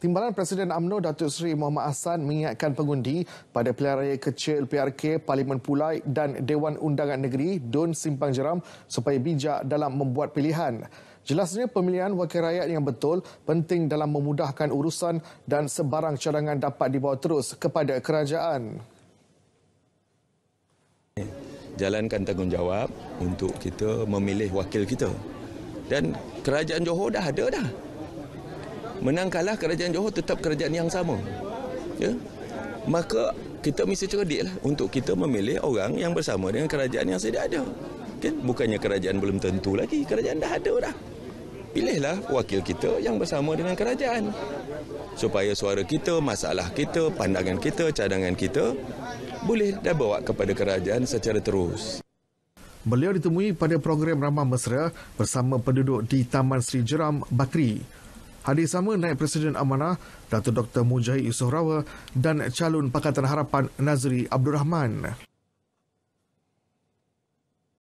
Timbalan Presiden AMNO Datuk Seri Muhammad Hassan mengingatkan pengundi pada pilihan raya kecil PRK, Parlimen Pulai dan Dewan Undangan Negeri Dun Simpang Jeram supaya bijak dalam membuat pilihan. Jelasnya pemilihan wakil rakyat yang betul penting dalam memudahkan urusan dan sebarang cadangan dapat dibawa terus kepada kerajaan. Jalankan tanggungjawab untuk kita memilih wakil kita. Dan kerajaan Johor dah ada dah menang kalah kerajaan Johor tetap kerajaan yang sama. Ya. Maka kita mesti cerdik lah untuk kita memilih orang yang bersama dengan kerajaan yang sedia ada. Kan? Bukannya kerajaan belum tentu lagi. Kerajaan dah ada dah. Pilihlah wakil kita yang bersama dengan kerajaan. Supaya suara kita, masalah kita, pandangan kita, cadangan kita boleh dah bawa kepada kerajaan secara terus. Beliau ditemui pada program ramah mesra bersama penduduk di Taman Sri Jeram, Bakri hadir sama naib presiden amanah Dato Dr Mujahid Yusof Rawa dan calon Pakatan Harapan Nazri Abdul Rahman.